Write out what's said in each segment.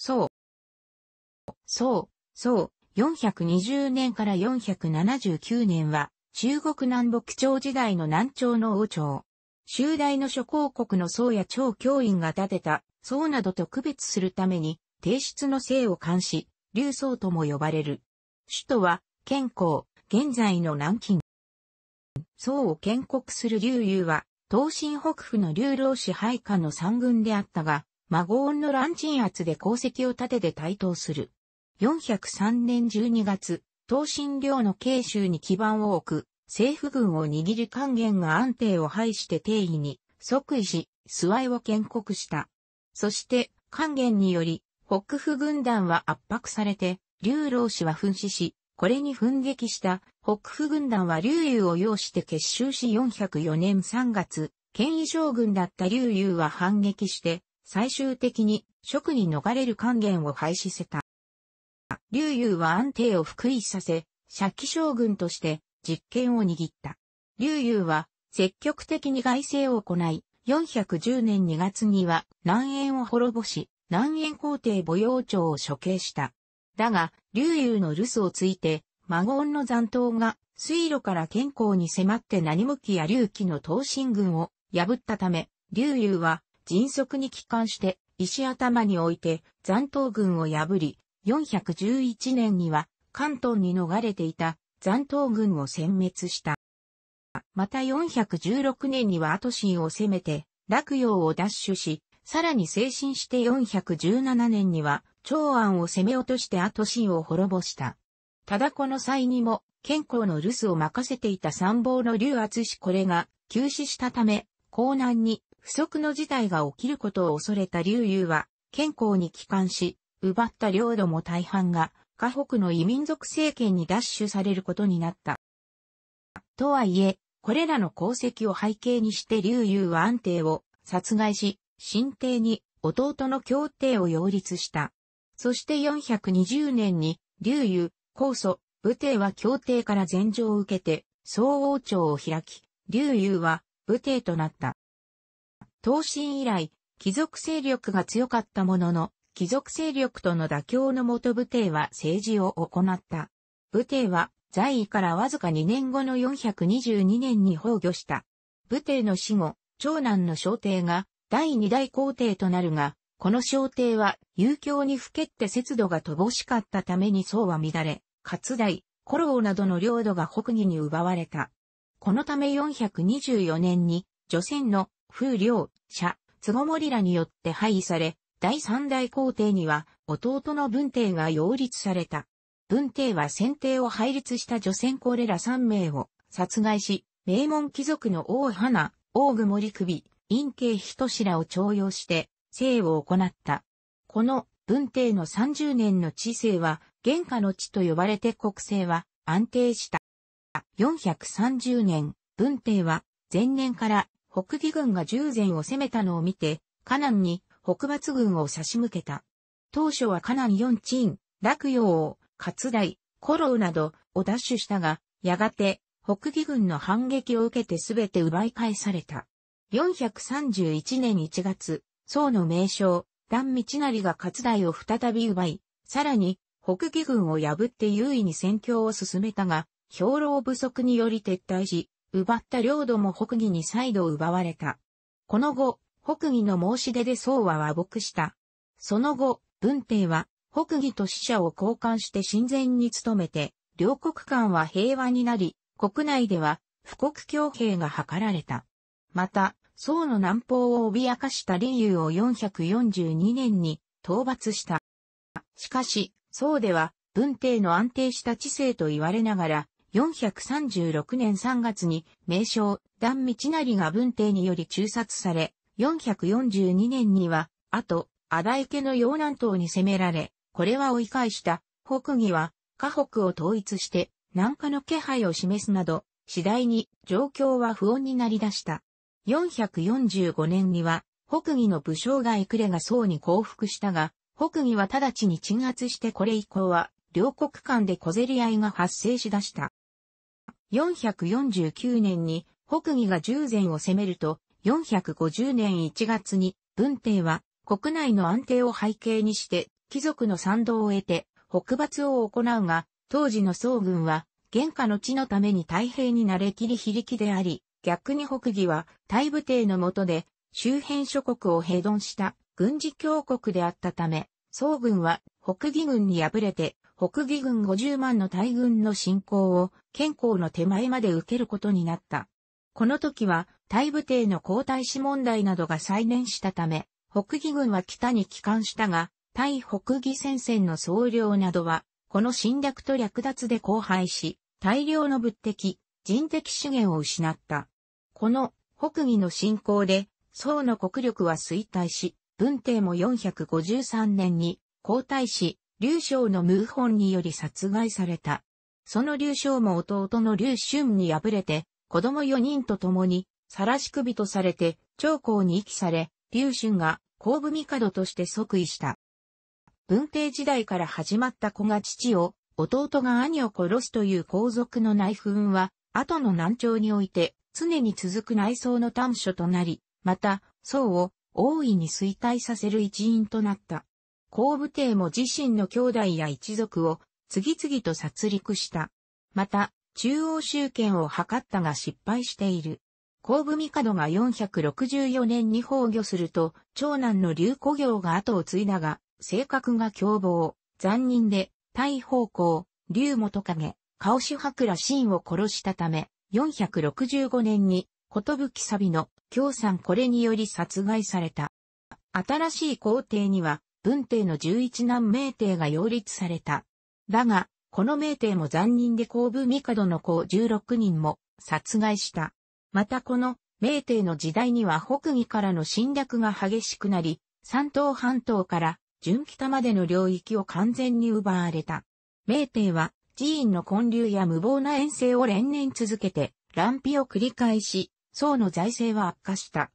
そう。そう、そう、420年から479年は、中国南北朝時代の南朝の王朝。集大の諸公国の僧や超教員が建てた、僧などと区別するために、帝室の姓を冠し、劉僧とも呼ばれる。首都は、健康、現在の南京。僧を建国する劉裕は、東進北府の劉老支配下の三軍であったが、マゴンの乱鎮圧で功績を立てて台頭する。403年12月、東進領の慶州に基盤を置く、政府軍を握る還元が安定を排して定位に即位し、諏訪を建国した。そして、還元により、北府軍団は圧迫されて、劉老氏は噴死し、これに奮撃した北府軍団は劉優を要して結集し404年3月、権威将軍だった劉優は反撃して、最終的に職に逃れる還元を廃止せた。劉裕は安定を復位させ、借記将軍として実権を握った。劉裕は積極的に外政を行い、410年2月には南縁を滅ぼし、南縁皇帝母養長を処刑した。だが、劉裕の留守をついて、孫恩の残党が水路から健康に迫って何向きや劉起の東進軍を破ったため、劉裕は迅速に帰還して、石頭において残党軍を破り、411年には関東に逃れていた残党軍を殲滅した。また416年にはアトシンを攻めて、洛陽を奪取し、さらに精神して417年には、長安を攻め落としてアトシンを滅ぼした。ただこの際にも、健康の留守を任せていた参謀の竜厚氏これが、休止したため、江南に不測の事態が起きることを恐れた劉裕は、健康に帰還し、奪った領土も大半が、河北の異民族政権に奪取されることになった。とはいえ、これらの功績を背景にして劉裕は安定を殺害し、新帝に弟の協定を擁立した。そして420年に、劉裕、高祖、武帝は協定から禅譲を受けて、総王朝を開き、劉裕は武帝となった。東進以来、貴族勢力が強かったものの、貴族勢力との妥協のもと武帝は政治を行った。武帝は在位からわずか2年後の422年に崩御した。武帝の死後、長男の小帝が第二代皇帝となるが、この小帝は遊興にふけって節度が乏しかったために層は乱れ、活代、コロなどの領土が北義に奪われた。このため424年に、女性の風量、社、つ森らによって廃位され、第三代皇帝には弟の文帝が擁立された。文帝は先帝を配列した女戦皇れら3名を殺害し、名門貴族の王花、王具森首、陰慶人氏らを徴用して、生を行った。この文帝の30年の治世は、現下の地と呼ばれて国政は安定した。430年、文帝は前年から北義軍が従前を攻めたのを見て、河南に北伐軍を差し向けた。当初は河南四鎮、洛陽王、葛代、古老などを奪取したが、やがて北義軍の反撃を受けてすべて奪い返された。431年1月、宋の名将、段道成が葛代を再び奪い、さらに北義軍を破って優位に戦況を進めたが、兵糧不足により撤退し、奪った領土も北魏に再度奪われた。この後、北魏の申し出で宋は和睦した。その後、文帝は北魏と死者を交換して親善に努めて、両国間は平和になり、国内では富国強兵が図られた。また、宋の南方を脅かした理由を442年に討伐した。しかし、宋では文帝の安定した知性と言われながら、436年3月に名称、段道成が文帝により中殺され、442年には、あと、荒井家の洋南島に攻められ、これは追い返した、北義は、河北を統一して、南下の気配を示すなど、次第に状況は不穏になり出した。445年には、北義の武将がいくれが宋に降伏したが、北義は直ちに鎮圧してこれ以降は、両国間で小競り合いが発生し出した。449年に北魏が十前を攻めると、450年1月に文帝は国内の安定を背景にして貴族の賛同を得て北伐を行うが、当時の総軍は現下の地のために太平に慣れきり非力であり、逆に北魏は大武帝の下で周辺諸国を平凡した軍事強国であったため、総軍は北魏軍に敗れて北義軍50万の大軍の侵攻を健康の手前まで受けることになった。この時は、大部帝の皇太子問題などが再燃したため、北義軍は北に帰還したが、対北義戦線の総領などは、この侵略と略奪で荒廃し、大量の物的、人的資源を失った。この北義の侵攻で、宋の国力は衰退し、文帝も453年に皇太子、劉将の謀反により殺害された。その劉将も弟の劉春に敗れて、子供4人と共に、晒し首とされて、長江に遺棄され、劉春が後部帝として即位した。文帝時代から始まった子が父を、弟が兄を殺すという皇族の内紛は、後の南朝において常に続く内装の短所となり、また、宋を大いに衰退させる一因となった。後部帝も自身の兄弟や一族を次々と殺戮した。また、中央集権を図ったが失敗している。後部帝が464年に崩御すると、長男の劉古行が後を継いだが、性格が凶暴、残忍で、大方向、劉元影、顔ク白シ真を殺したため、465年に、ことぶきさびの、京さんこれにより殺害された。新しい皇帝には、文帝の十一男明帝が擁立された。だが、この明帝も残忍で公部帝の子16人も殺害した。またこの明帝の時代には北魏からの侵略が激しくなり、山東半島から純北までの領域を完全に奪われた。明帝は寺院の建立や無謀な遠征を連年続けて乱費を繰り返し、宋の財政は悪化した。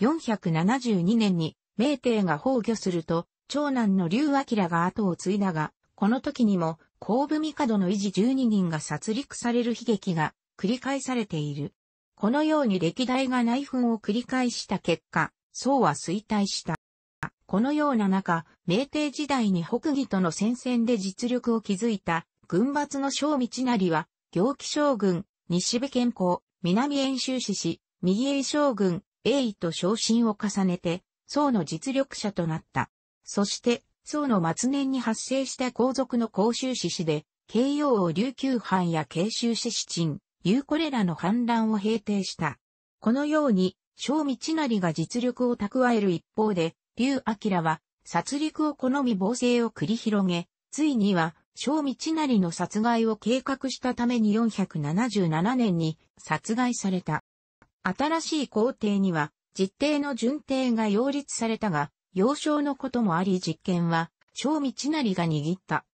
472年に明帝が崩御すると、長男の竜明が後を継いだが、この時にも、後部帝の維持12人が殺戮される悲劇が繰り返されている。このように歴代が内紛を繰り返した結果、宋は衰退した。このような中、明帝時代に北魏との戦線で実力を築いた、軍閥の小道成は、行基将軍、西部健康、南遠州市士、右衛将軍、栄位と昇進を重ねて、宋の実力者となった。そして、宋の末年に発生した皇族の甲州市市で、慶応王琉球藩や慶州市市鎮、ゆうこれらの反乱を平定した。このように、小道成が実力を蓄える一方で、劉明は、殺戮を好み暴政を繰り広げ、ついには、小道成の殺害を計画したために477年に殺害された。新しい皇帝には、実帝の順帝が擁立されたが、幼少のこともあり実験は、正道成が握った。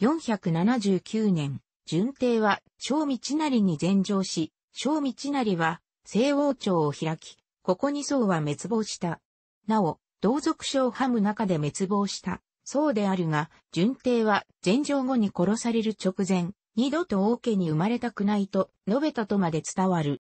479年、順帝は正道成に禅譲し、正道成は西王朝を開き、ここに僧は滅亡した。なお、同族省ハム中で滅亡した。そうであるが、順帝は禅譲後に殺される直前、二度と王家に生まれたくないと述べたとまで伝わる。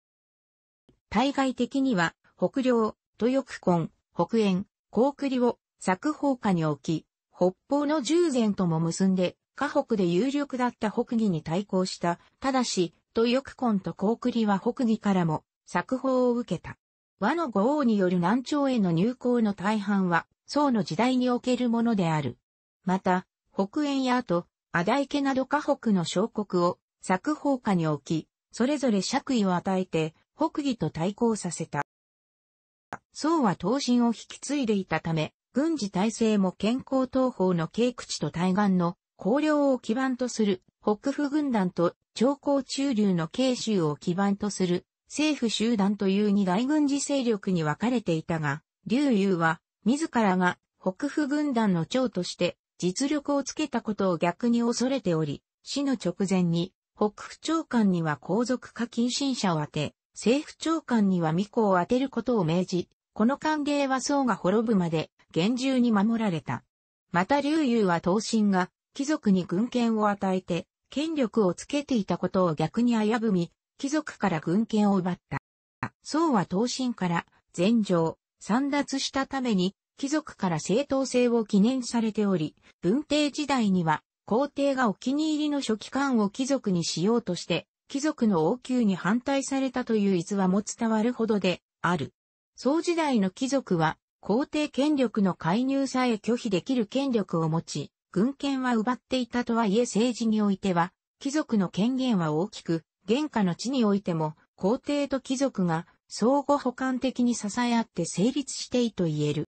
対外的には、北領、豊久根、北縁、高栗を作法下に置き、北方の従前とも結んで、河北で有力だった北義に対抗した、ただし、と久根と高栗は北義からも、作法を受けた。和の五王による南朝への入港の大半は、宋の時代におけるものである。また、北縁や後、阿大家など河北の小国を、作法下に置き、それぞれ爵位を与えて、北義と対抗させた。宋は東進を引き継いでいたため、軍事体制も健康東方の渓口と対岸の荒領を基盤とする北府軍団と長江中流の慶州を基盤とする政府集団という二大軍事勢力に分かれていたが、劉裕は自らが北府軍団の長として実力をつけたことを逆に恐れており、死の直前に北府長官には皇族か近親者を当て、政府長官には御子を当てることを命じ、この歓迎は僧が滅ぶまで厳重に守られた。また劉友は東進が貴族に軍権を与えて権力をつけていたことを逆に危ぶみ、貴族から軍権を奪った。僧は東進から禅城、散脱したために貴族から正当性を記念されており、文帝時代には皇帝がお気に入りの書記官を貴族にしようとして貴族の王宮に反対されたという逸話も伝わるほどである。宋時代の貴族は、皇帝権力の介入さえ拒否できる権力を持ち、軍権は奪っていたとはいえ政治においては、貴族の権限は大きく、現下の地においても、皇帝と貴族が相互補完的に支え合って成立していと言える。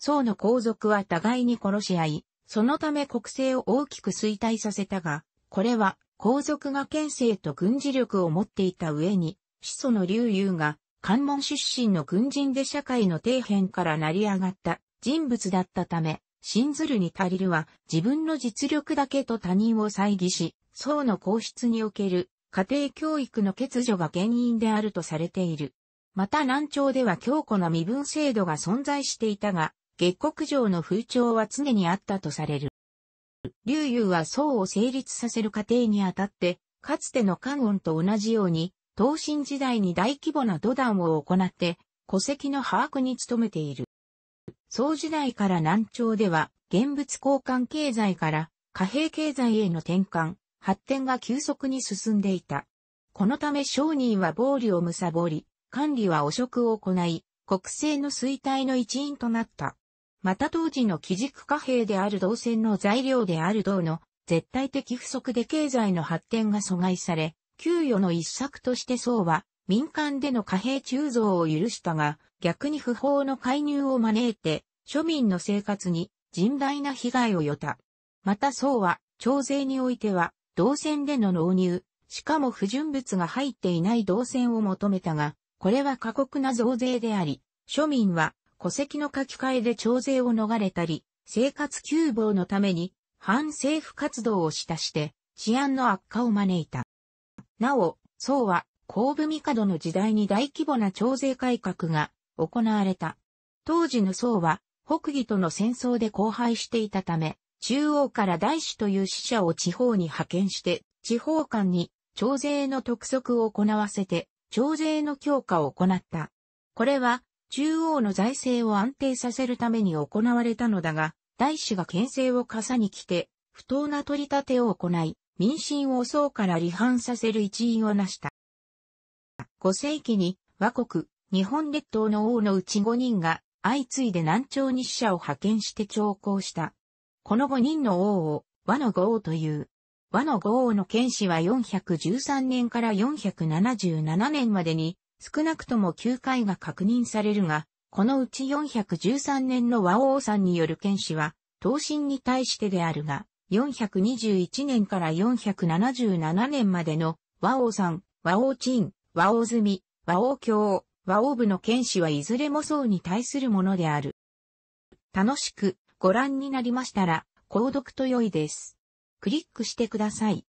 宋の皇族は互いに殺し合い、そのため国政を大きく衰退させたが、これは皇族が県政と軍事力を持っていた上に、始祖の劉裕が、関門出身の軍人で社会の底辺から成り上がった人物だったため、信ずるに足りるは自分の実力だけと他人を猜疑し、僧の皇室における家庭教育の欠如が原因であるとされている。また南朝では強固な身分制度が存在していたが、月国上の風潮は常にあったとされる。劉裕は宋を成立させる過程にあたって、かつての関音と同じように、東晋時代に大規模な土壇を行って、戸籍の把握に努めている。宋時代から南朝では、現物交換経済から貨幣経済への転換、発展が急速に進んでいた。このため商人は暴利を貪り、管理は汚職を行い、国政の衰退の一因となった。また当時の基軸貨幣である銅線の材料である銅の絶対的不足で経済の発展が阻害され、給与の一策として宋は民間での貨幣鋳造を許したが、逆に不法の介入を招いて、庶民の生活に甚大な被害を与た。また宋は、徴税においては、銅線での納入、しかも不純物が入っていない銅線を求めたが、これは過酷な増税であり、庶民は戸籍の書き換えで徴税を逃れたり、生活窮乏のために反政府活動をしたして、治安の悪化を招いた。なお、宋は、後部帝の時代に大規模な徴税改革が行われた。当時の宋は、北義との戦争で荒廃していたため、中央から大使という使者を地方に派遣して、地方間に徴税の督促を行わせて、徴税の強化を行った。これは、中央の財政を安定させるために行われたのだが、大使が牽制を傘に来て、不当な取り立てを行い、民心を層から離反させる一因を成した。5世紀に和国、日本列島の王のうち5人が相次いで南朝に使者を派遣して強行した。この5人の王を和の五王という。和の五王の剣士は413年から477年までに少なくとも9回が確認されるが、このうち413年の和王さんによる剣士は、刀身に対してであるが、421年から477年までの和王さん、和王鎮、和王積、和王教、和王部の剣士はいずれもうに対するものである。楽しくご覧になりましたら、購読と良いです。クリックしてください。